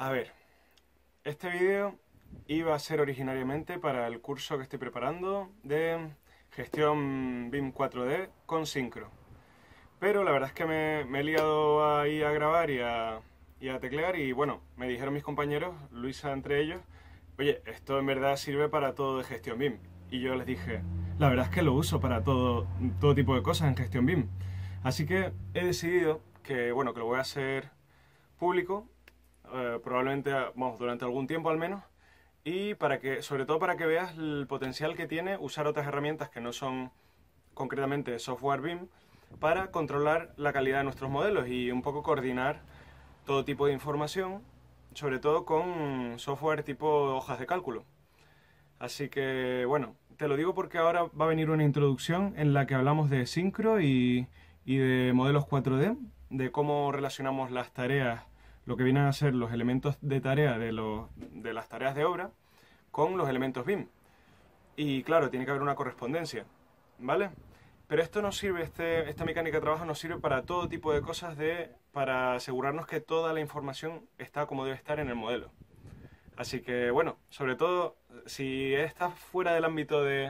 A ver, este vídeo iba a ser originariamente para el curso que estoy preparando de gestión BIM 4D con Syncro. Pero la verdad es que me, he liado ahí a grabar y a, teclear y bueno, me dijeron mis compañeros, Luisa entre ellos, oye, esto en verdad sirve para todo de gestión BIM. Y yo les dije, la verdad es que lo uso para todo, todo tipo de cosas en gestión BIM. Así que he decidido que, bueno, que lo voy a hacer público eh, probablemente vamos, durante algún tiempo al menos, y para que, sobre todo para que veas el potencial que tiene usar otras herramientas que no son concretamente software BIM para controlar la calidad de nuestros modelos y un poco coordinar todo tipo de información, sobre todo con software tipo hojas de cálculo. Así que bueno, te lo digo porque ahora va a venir una introducción en la que hablamos de sincro y, y de modelos 4D, de cómo relacionamos las tareas lo que vienen a ser los elementos de tarea de, los, de las tareas de obra con los elementos BIM. Y claro, tiene que haber una correspondencia, ¿vale? Pero esto nos sirve, este, esta mecánica de trabajo nos sirve para todo tipo de cosas, de, para asegurarnos que toda la información está como debe estar en el modelo. Así que bueno, sobre todo si estás fuera del ámbito de,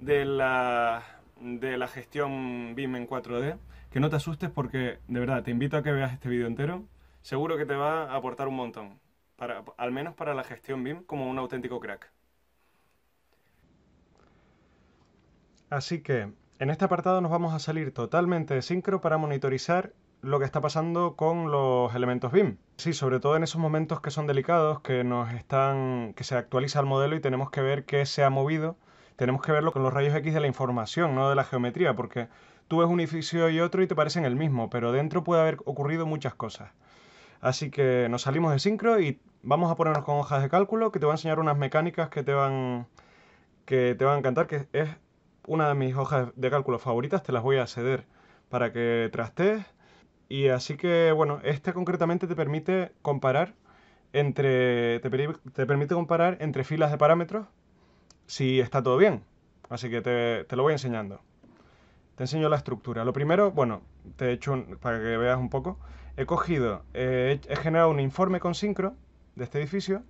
la, de la gestión BIM en 4D, que no te asustes porque de verdad te invito a que veas este vídeo entero seguro que te va a aportar un montón, para, al menos para la gestión BIM como un auténtico crack. Así que en este apartado nos vamos a salir totalmente de sincro para monitorizar lo que está pasando con los elementos BIM. Sí, sobre todo en esos momentos que son delicados, que nos están que se actualiza el modelo y tenemos que ver qué se ha movido, tenemos que verlo con los rayos X de la información, no de la geometría, porque tú ves un edificio y otro y te parecen el mismo, pero dentro puede haber ocurrido muchas cosas. Así que nos salimos de sincro y vamos a ponernos con hojas de cálculo que te voy a enseñar unas mecánicas que te van, que te van a encantar, que es una de mis hojas de cálculo favoritas, te las voy a ceder para que trastees. Y así que, bueno, este concretamente te permite comparar entre, permite comparar entre filas de parámetros si está todo bien. Así que te, te lo voy enseñando te enseño la estructura. Lo primero, bueno, te he hecho para que veas un poco. He cogido, he, generado un informe con Syncro de este edificio.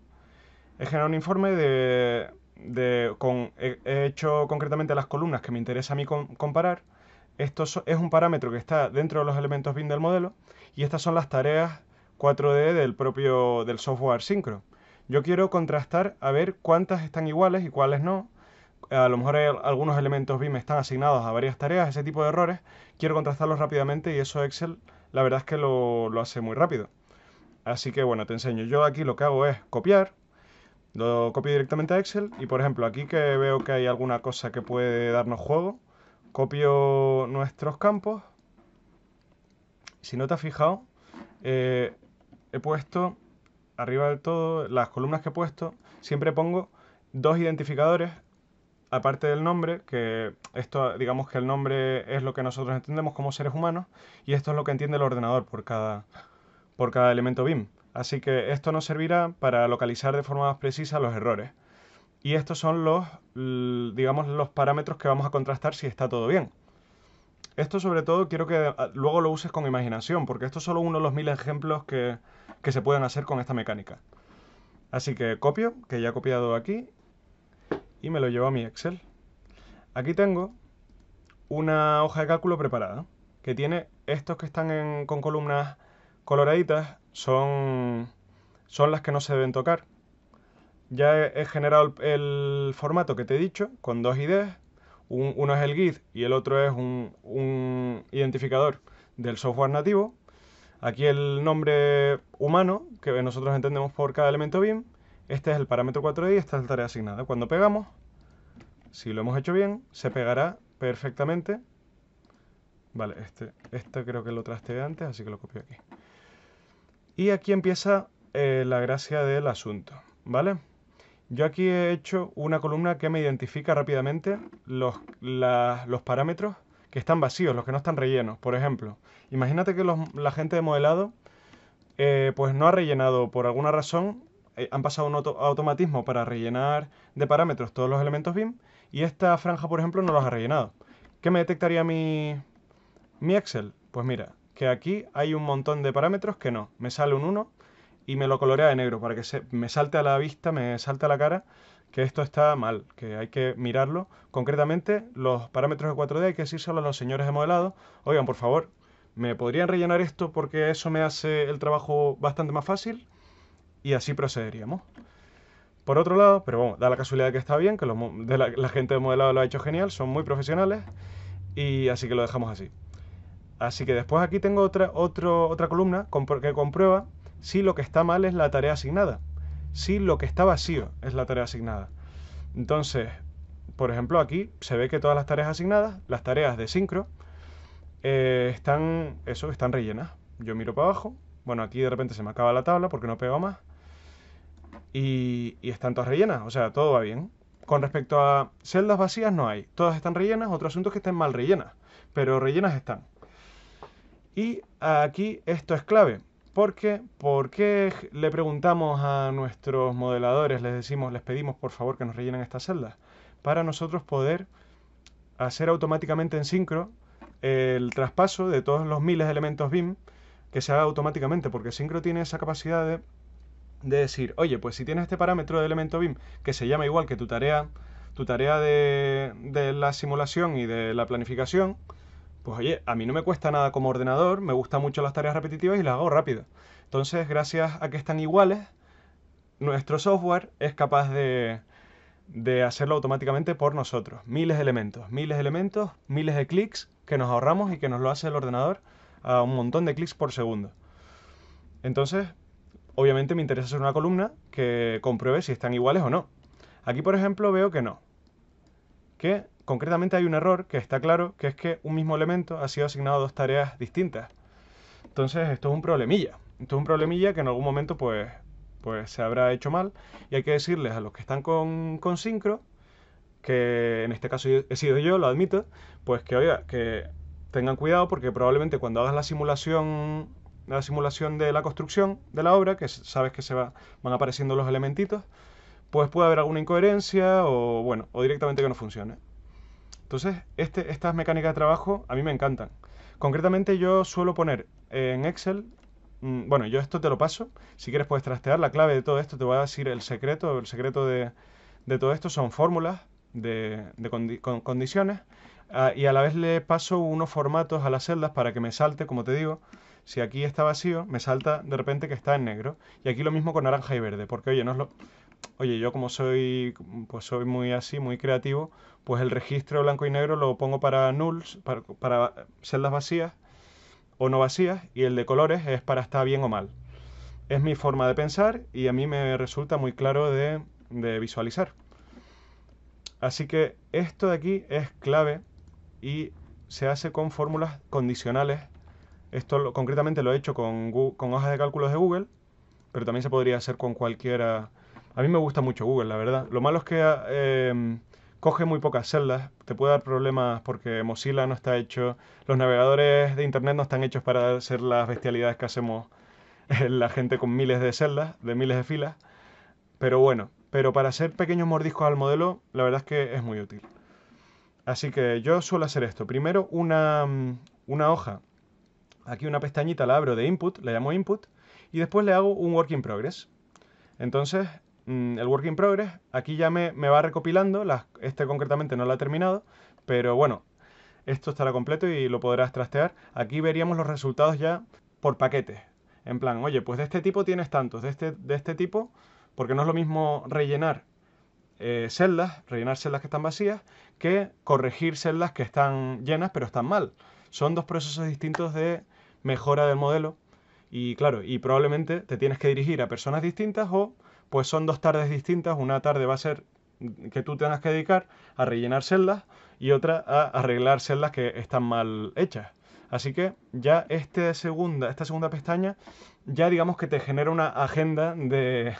He generado un informe de, de con, he, hecho concretamente las columnas que me interesa a mí comparar. Esto es un parámetro que está dentro de los elementos BIM del modelo y estas son las tareas 4D del propio del software Syncro. Yo quiero contrastar a ver cuántas están iguales y cuáles no a lo mejor algunos elementos BIM están asignados a varias tareas, ese tipo de errores, quiero contrastarlos rápidamente y eso Excel la verdad es que lo, hace muy rápido. Así que bueno, te enseño. Yo aquí lo que hago es copiar, lo copio directamente a Excel y por ejemplo aquí que veo que hay alguna cosa que puede darnos juego, copio nuestros campos. Si no te has fijado, eh, he puesto arriba del todo, las columnas que he puesto, siempre pongo dos identificadores aparte del nombre, que esto, digamos que el nombre es lo que nosotros entendemos como seres humanos, y esto es lo que entiende el ordenador por cada, por cada elemento BIM. Así que esto nos servirá para localizar de forma más precisa los errores. Y estos son los, digamos, los parámetros que vamos a contrastar si está todo bien. Esto sobre todo quiero que ah, luego lo uses con imaginación, porque esto es solo uno de los mil ejemplos que, que se pueden hacer con esta mecánica. Así que copio, que ya he copiado aquí, y me lo llevo a mi Excel. Aquí tengo una hoja de cálculo preparada que tiene estos que están con columnas coloraditas son, son las que no se deben tocar. Ya he, generado el, formato que te he dicho con dos ideas. uno es el git y el otro es un, un identificador del software nativo. Aquí el nombre humano que nosotros entendemos por cada elemento BIM este es el parámetro 4 y esta es la tarea asignada. Cuando pegamos, si lo hemos hecho bien, se pegará perfectamente. Vale, este, este creo que lo trasteé antes, así que lo copio aquí. Y aquí empieza eh, la gracia del asunto, ¿vale? Yo aquí he hecho una columna que me identifica rápidamente los, los parámetros que están vacíos, los que no están rellenos. Por ejemplo, imagínate que la gente de modelado eh, pues no ha rellenado por alguna razón eh, han pasado un automatismo para rellenar de parámetros todos los elementos BIM y esta franja, por ejemplo, no los ha rellenado. ¿Qué me detectaría mi, mi Excel? Pues mira, que aquí hay un montón de parámetros que no. Me sale un 1 y me lo colorea de negro para que se, me salte a la vista, me salte a la cara que esto está mal, que hay que mirarlo. Concretamente, los parámetros de 4D hay que solo a los señores de modelado. Oigan, por favor, ¿me podrían rellenar esto porque eso me hace el trabajo bastante más fácil? y así procederíamos. Por otro lado, pero bueno, da la casualidad que está bien, que la, gente de modelado lo ha hecho genial, son muy profesionales y así que lo dejamos así. Así que después aquí tengo otra, otra columna que comprueba si lo que está mal es la tarea asignada, si lo que está vacío es la tarea asignada. Entonces, por ejemplo, aquí se ve que todas las tareas asignadas, las tareas de sincro, eh, están, eso, están rellenas. Yo miro para abajo, bueno, aquí de repente se me acaba la tabla porque no pego más y, y están todas rellenas, o sea, todo va bien. Con respecto a celdas vacías no hay, todas están rellenas, otro asunto es que estén mal rellenas, pero rellenas están. Y aquí esto es clave, porque ¿por qué le preguntamos a nuestros modeladores, les decimos, les pedimos por favor que nos rellenen estas celdas? Para nosotros poder hacer automáticamente en sincro el traspaso de todos los miles de elementos BIM que se haga automáticamente, porque Syncro tiene esa capacidad de de decir, oye, pues si tienes este parámetro de elemento BIM que se llama igual que tu tarea, tu tarea de, la simulación y de la planificación, pues oye, a mí no me cuesta nada como ordenador, me gustan mucho las tareas repetitivas y las hago rápido. Entonces, gracias a que están iguales, nuestro software es capaz de, de hacerlo automáticamente por nosotros. Miles de elementos, miles de elementos, miles de clics que nos ahorramos y que nos lo hace el ordenador a un montón de clics por segundo. Entonces, obviamente me interesa hacer una columna que compruebe si están iguales o no. Aquí, por ejemplo, veo que no. Que concretamente hay un error que está claro, que es que un mismo elemento ha sido asignado a dos tareas distintas. Entonces, esto es un problemilla. Esto es un problemilla que en algún momento pues, pues se habrá hecho mal y hay que decirles a los que están con, con sincro, que en este caso he sido yo, lo admito, pues que que tengan cuidado porque probablemente cuando hagas la simulación la simulación de la construcción de la obra, que sabes que se va, van apareciendo los elementitos, pues puede haber alguna incoherencia o, bueno, o directamente que no funcione. Entonces, este, estas mecánicas de trabajo a mí me encantan. Concretamente yo suelo poner en Excel, mm, bueno, yo esto te lo paso, si quieres puedes trastear la clave de todo esto, te voy a decir el secreto, el secreto de, de todo esto son fórmulas de, de condiciones ah, y a la vez le paso unos formatos a las celdas para que me salte, como te digo, si aquí está vacío, me salta de repente que está en negro. Y aquí lo mismo con naranja y verde, porque oye, no lo... Oye, yo como soy, pues soy muy así, muy creativo, pues el registro blanco y negro lo pongo para nulls, para, celdas vacías o no vacías, y el de colores es para estar bien o mal. Es mi forma de pensar y a mí me resulta muy claro de, de visualizar. Así que esto de aquí es clave y se hace con fórmulas condicionales esto concretamente lo he hecho con, hojas de cálculos de Google, pero también se podría hacer con cualquiera. A mí me gusta mucho Google, la verdad. Lo malo es que em, coge muy pocas celdas, te puede dar problemas porque Mozilla no está hecho, los navegadores de Internet no están hechos para hacer las bestialidades que hacemos eh, la gente con miles de celdas, de miles de filas. Pero bueno, pero para hacer pequeños mordiscos al modelo, la verdad es que es muy útil. Así que yo suelo hacer esto. Primero una, una hoja aquí una pestañita la abro de input, la llamo input, y después le hago un work in progress. Entonces, mm, el work in progress, aquí ya me, va recopilando, este concretamente no lo ha terminado, pero bueno, esto estará completo y lo podrás trastear. Aquí veríamos los resultados ya por paquete, En plan, oye, pues de este tipo tienes tantos, de este, de este tipo, porque no es lo mismo rellenar eh, celdas, rellenar celdas que están vacías, que corregir celdas que están llenas pero están mal. Son dos procesos distintos de mejora del modelo. Y claro, y probablemente te tienes que dirigir a personas distintas o pues son dos tardes distintas. Una tarde va a ser que tú tengas que dedicar a rellenar celdas y otra a arreglar celdas que están mal hechas. Así que ya este segunda, esta segunda pestaña ya digamos que te genera una agenda de,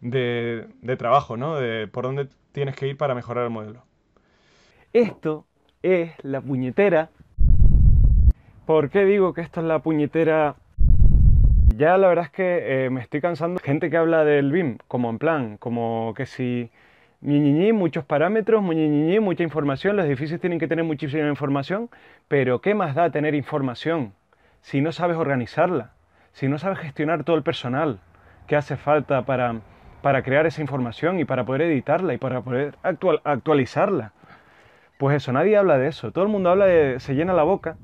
de, de trabajo, ¿no? De por dónde tienes que ir para mejorar el modelo. Esto es la puñetera ¿Por qué digo que esta es la puñetera ya la verdad es que eh, me estoy cansando. Gente que habla del BIM, como en plan, como que si ñiñiñi, muchos parámetros, ñiñiñi, mucha información, los edificios tienen que tener muchísima información, pero ¿qué más da tener información si no sabes organizarla? Si no sabes gestionar todo el personal que hace falta para, para crear esa información y para poder editarla y para poder actualizarla. Pues eso, nadie habla de eso. Todo el mundo habla de, se llena la boca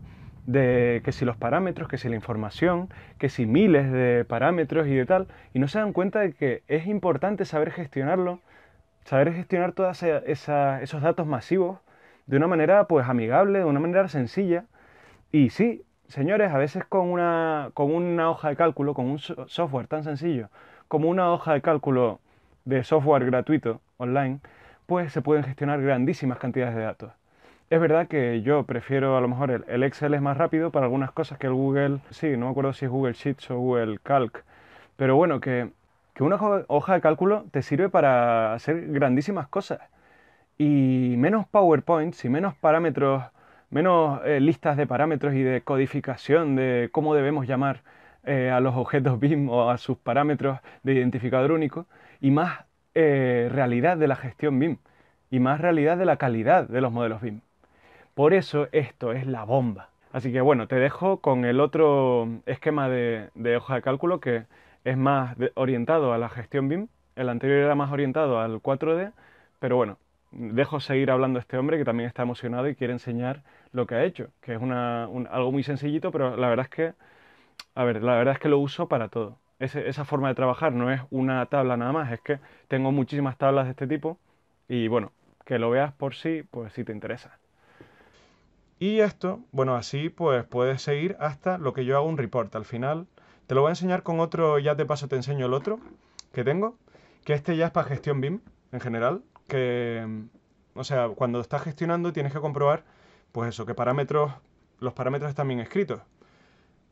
de que si los parámetros, que si la información, que si miles de parámetros y de tal, y no se dan cuenta de que es importante saber gestionarlo, saber gestionar todos esos datos masivos de una manera pues amigable, de una manera sencilla. Y sí, señores, a veces con una, con una hoja de cálculo, con un software tan sencillo como una hoja de cálculo de software gratuito online, pues se pueden gestionar grandísimas cantidades de datos. Es verdad que yo prefiero a lo mejor el, Excel es más rápido para algunas cosas que el Google, sí, no me acuerdo si es Google Sheets o Google Calc, pero bueno, que, una hoja de cálculo te sirve para hacer grandísimas cosas. Y menos PowerPoint, y menos parámetros, menos eh, listas de parámetros y de codificación de cómo debemos llamar eh, a los objetos BIM o a sus parámetros de identificador único y más eh, realidad de la gestión BIM y más realidad de la calidad de los modelos BIM. Por eso esto es la bomba. Así que bueno, te dejo con el otro esquema de, hoja de cálculo que es más orientado a la gestión BIM. El anterior era más orientado al 4D, pero bueno, dejo seguir hablando a este hombre que también está emocionado y quiere enseñar lo que ha hecho, que es algo muy sencillito, pero la verdad es que, a ver, la verdad es que lo uso para todo. esa forma de trabajar no es una tabla nada más, es que tengo muchísimas tablas de este tipo y bueno, que lo veas por sí, pues si te interesa. Y esto, bueno, así pues puedes seguir hasta lo que yo hago un report. Al final te lo voy a enseñar con otro, ya te paso, te enseño el otro que tengo, que este ya es para gestión BIM en general, que, mm, o sea, cuando estás gestionando tienes que comprobar, pues eso, que parámetros, los parámetros están bien escritos.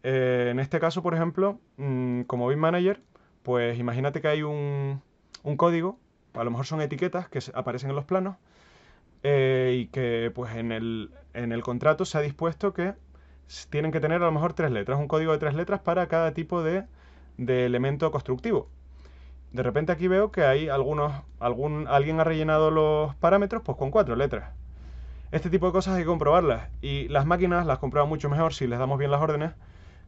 Eh, en este caso, por ejemplo, mm, como BIM Manager, pues imagínate que hay un, un código, a lo mejor son etiquetas que aparecen en los planos, eh, y que pues en el, en el contrato se ha dispuesto que tienen que tener a lo mejor tres letras, un código de tres letras para cada tipo de, de elemento constructivo. De repente aquí veo que hay algunos, algún, alguien ha rellenado los parámetros pues con cuatro letras. Este tipo de cosas hay que comprobarlas y las máquinas las comproban mucho mejor si les damos bien las órdenes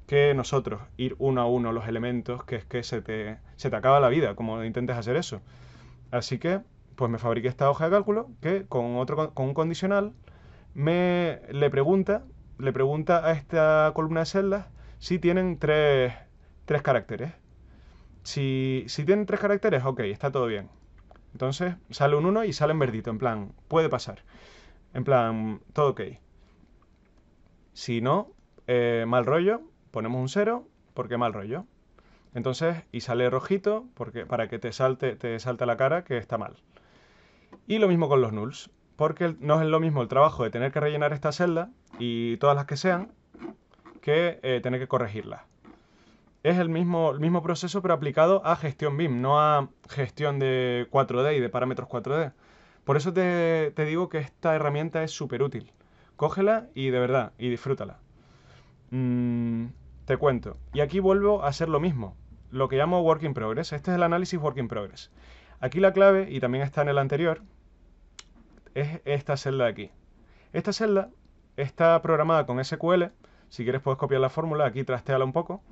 que nosotros, ir uno a uno los elementos, que es que se te, se te acaba la vida como intentes hacer eso. Así que pues me fabriqué esta hoja de cálculo que con otro con un condicional me le pregunta le pregunta a esta columna de celdas si tienen tres, caracteres. Si, tienen tres caracteres, ok, está todo bien. Entonces sale un 1 y sale en verdito, en plan, puede pasar. En plan, todo ok. Si no, eh, mal rollo, ponemos un 0, porque mal rollo. Entonces, y sale rojito porque, para que te salte, te salte la cara que está mal. Y lo mismo con los nulls, porque no es lo mismo el trabajo de tener que rellenar esta celda y todas las que sean que eh, tener que corregirlas. Es el mismo, el mismo proceso pero aplicado a gestión BIM, no a gestión de 4D y de parámetros 4D. Por eso te, digo que esta herramienta es súper útil. Cógela y de verdad, y disfrútala. Mm, te cuento. Y aquí vuelvo a hacer lo mismo, lo que llamo Work in Progress. Este es el análisis Work in Progress. Aquí la clave, y también está en el anterior, es esta celda de aquí. Esta celda está programada con SQL. Si quieres puedes copiar la fórmula, aquí trasteala un poco.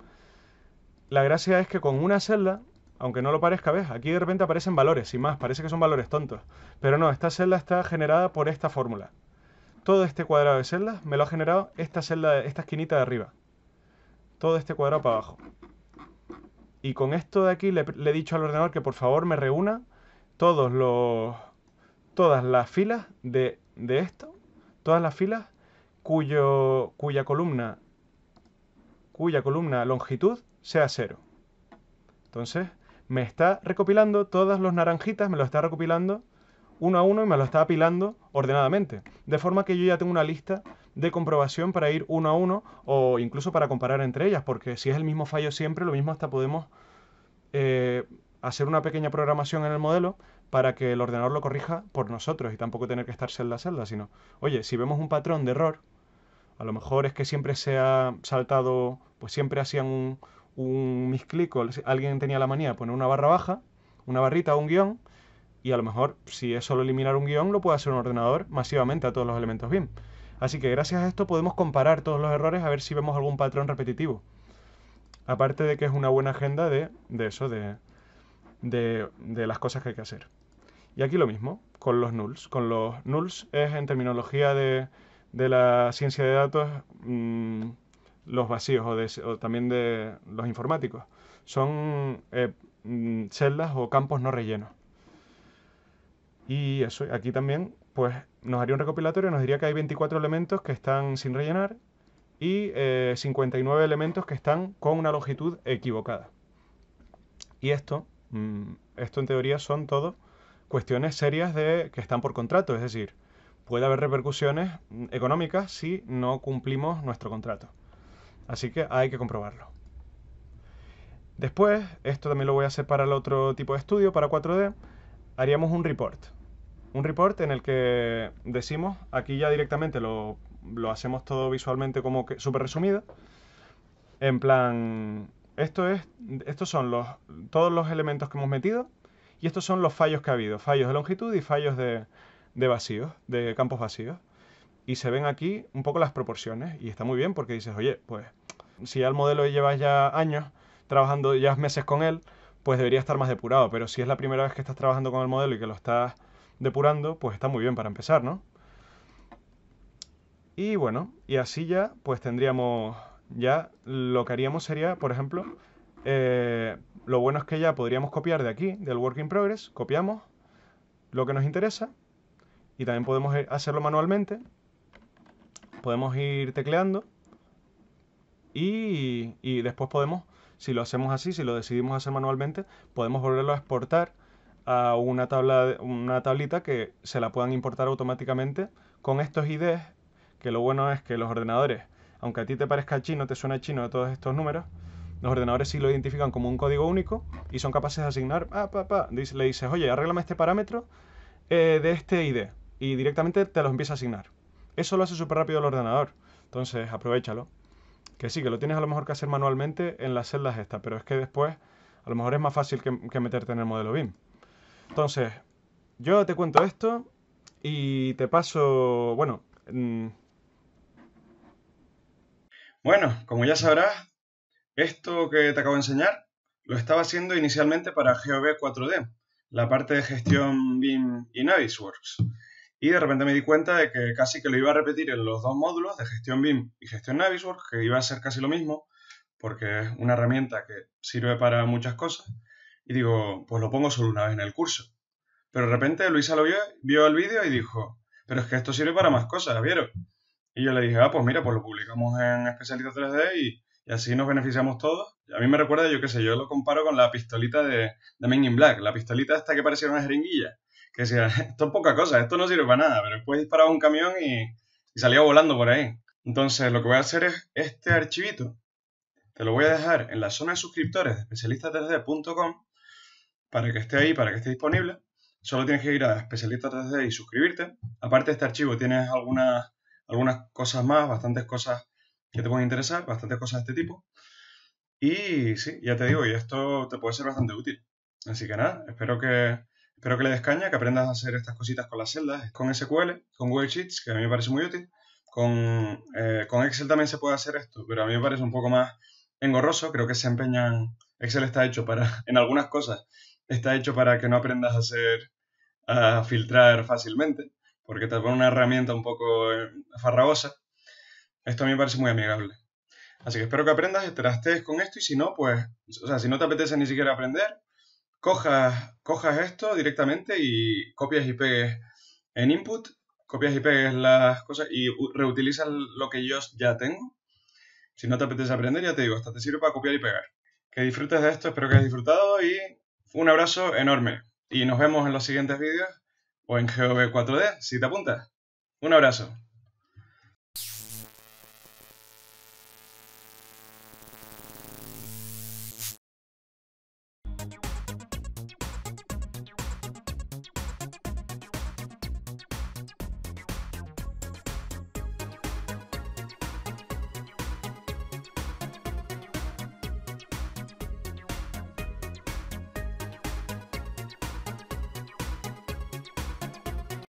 La gracia es que con una celda, aunque no lo parezca, ves, aquí de repente aparecen valores, sin más, parece que son valores tontos. Pero no, esta celda está generada por esta fórmula. Todo este cuadrado de celdas me lo ha generado esta celda, esta esquinita de arriba. Todo este cuadrado para abajo. Y con esto de aquí le, he dicho al ordenador que por favor me reúna todos los, todas las filas de, esto, todas las filas cuyo, cuya columna cuya columna longitud sea cero. Entonces, me está recopilando todas los naranjitas, me lo está recopilando uno a uno y me lo está apilando ordenadamente. De forma que yo ya tengo una lista de comprobación para ir uno a uno o incluso para comparar entre ellas, porque si es el mismo fallo siempre, lo mismo hasta podemos eh, hacer una pequeña programación en el modelo para que el ordenador lo corrija por nosotros y tampoco tener que estar celda a celda, sino, oye, si vemos un patrón de error, a lo mejor es que siempre se ha saltado, pues siempre hacían un, un misclick o alguien tenía la manía de poner una barra baja, una barrita o un guión, y a lo mejor si es solo eliminar un guión lo puede hacer un ordenador masivamente a todos los elementos BIM. Así que gracias a esto podemos comparar todos los errores a ver si vemos algún patrón repetitivo. Aparte de que es una buena agenda de, eso, de, las cosas que hay que hacer. Y aquí lo mismo, con los nulls. Con los nulls es en terminología de, la ciencia de datos mm, los vacíos o, también de los informáticos. Son eh, mm, celdas o campos no rellenos. Y eso, aquí también pues nos haría un recopilatorio, nos diría que hay 24 elementos que están sin rellenar y 59 eh, elementos que están con una longitud equivocada. Y esto, mm, esto en teoría son todo cuestiones serias de que están por contrato, es decir, puede haber repercusiones mm, económicas si no cumplimos nuestro contrato. Así que hay que comprobarlo. Después, esto también lo voy a hacer para el otro tipo de estudio, para 4D, haríamos un report. Un report en el que decimos, aquí ya directamente lo, lo hacemos todo visualmente como que súper resumido, en plan, esto es, estos son los, todos los elementos que hemos metido y estos son los fallos que ha habido, fallos de longitud y fallos de, vacíos, de campos vacíos. Y se ven aquí un poco las proporciones y está muy bien porque dices, oye, pues si el modelo llevas ya años trabajando, ya meses con él, pues debería estar más depurado, pero si es la primera vez que estás trabajando con el modelo y que lo estás depurando, pues está muy bien para empezar, ¿no? Y bueno, y así ya, pues tendríamos, ya lo que haríamos sería, por ejemplo, eh, lo bueno es que ya podríamos copiar de aquí, del Work in Progress, copiamos lo que nos interesa y también podemos hacerlo manualmente. Podemos ir tecleando y, y después podemos, si lo hacemos así, si lo decidimos hacer manualmente, podemos volverlo a exportar a una, tabla, una tablita que se la puedan importar automáticamente con estos IDs, que lo bueno es que los ordenadores, aunque a ti te parezca chino, te suena chino de todos estos números, los ordenadores sí lo identifican como un código único y son capaces de asignar, le dices, oye, arréglame este parámetro eh, de este ID y directamente te los empieza a asignar. Eso lo hace súper rápido el ordenador, entonces aprovechalo. Que sí, que lo tienes a lo mejor que hacer manualmente en las celdas estas, pero es que después a lo mejor es más fácil que, que meterte en el modelo BIM. Entonces, yo te cuento esto y te paso, bueno... Mm. Bueno, como ya sabrás, esto que te acabo de enseñar lo estaba haciendo inicialmente para GOV 4D, la parte de gestión BIM y Navisworks. Y de repente me di cuenta de que casi que lo iba a repetir en los dos módulos de gestión BIM y gestión Navisworks, que iba a ser casi lo mismo, porque es una herramienta que sirve para muchas cosas. Y digo, pues lo pongo solo una vez en el curso. Pero de repente Luisa lo vio, vio el vídeo y dijo, pero es que esto sirve para más cosas, ¿vieron? Y yo le dije, ah, pues mira, pues lo publicamos en Especialista 3D y, así nos beneficiamos todos. A mí me recuerda, yo qué sé, yo lo comparo con la pistolita de, de Men in Black, la pistolita esta que parecía una jeringuilla. Que decía, esto es poca cosa, esto no sirve para nada, pero después disparaba un camión y, y salía volando por ahí. Entonces, lo que voy a hacer es este archivito. Te lo voy a dejar en la zona de suscriptores de especialista3d.com para que esté ahí, para que esté disponible, solo tienes que ir a Especialista y suscribirte. Aparte de este archivo tienes algunas, algunas cosas más, bastantes cosas que te pueden interesar, bastantes cosas de este tipo. Y sí, ya te digo, y esto te puede ser bastante útil. Así que nada, espero que, espero que le des caña, que aprendas a hacer estas cositas con las celdas, con SQL, con Google Sheets, que a mí me parece muy útil. Con, eh, con Excel también se puede hacer esto, pero a mí me parece un poco más engorroso. Creo que se empeñan. Excel está hecho para, en algunas cosas, está hecho para que no aprendas a hacer, a filtrar fácilmente, porque te pone una herramienta un poco eh, farragosa. Esto a mí me parece muy amigable. Así que espero que aprendas, te trastes con esto y si no, pues, o sea, si no te apetece ni siquiera aprender, cojas, cojas esto directamente y copias y pegues en input, copias y pegues las cosas y reutilizas lo que yo ya tengo. Si no te apetece aprender, ya te digo, hasta te sirve para copiar y pegar. Que disfrutes de esto, espero que hayas disfrutado y un abrazo enorme y nos vemos en los siguientes vídeos o en gv 4 d si te apuntas. Un abrazo.